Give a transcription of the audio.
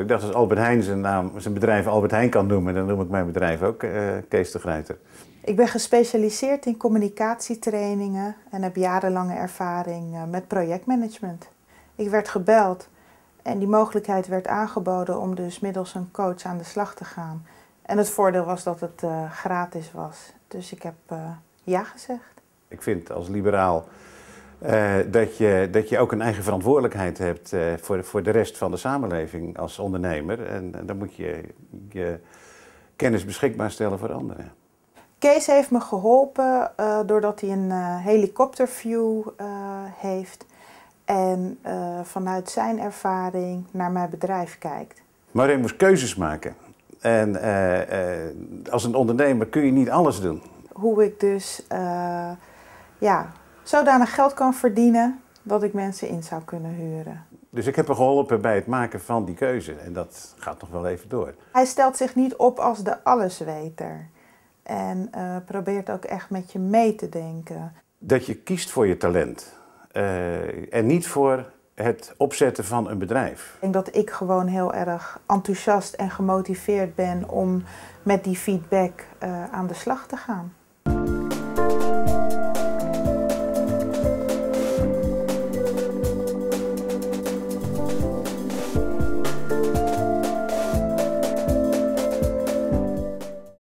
Ik dacht als Albert Heijn zijn, naam, zijn bedrijf Albert Heijn kan noemen, dan noem ik mijn bedrijf ook uh, Kees de Gruiter. Ik ben gespecialiseerd in communicatietrainingen en heb jarenlange ervaring eh, met projectmanagement. Ik werd gebeld en die mogelijkheid werd aangeboden om dus middels een coach aan de slag te gaan. En het voordeel was dat het eh, gratis was. Dus ik heb ja gezegd. Ik vind als liberaal eh, dat, je, dat je ook een eigen verantwoordelijkheid hebt eh, voor, voor de rest van de samenleving als ondernemer. En, dan moet je je kennis beschikbaar stellen voor anderen. Kees heeft me geholpen eh, doordat hij een helikopterview heeft en vanuit zijn ervaring naar mijn bedrijf kijkt. Maar je moest keuzes maken. En als een ondernemer kun je niet alles doen. Hoe ik dus ja, zodanig geld kan verdienen dat ik mensen in zou kunnen huren. Dus ik heb hem geholpen bij het maken van die keuze en dat gaat nog wel even door. Hij stelt zich niet op als de allesweter en eh, probeert ook echt met je mee te denken. Dat je kiest voor je talent eh, en niet voor het opzetten van een bedrijf. Ik denk dat ik gewoon heel erg enthousiast en gemotiveerd ben om met die feedback eh, aan de slag te gaan.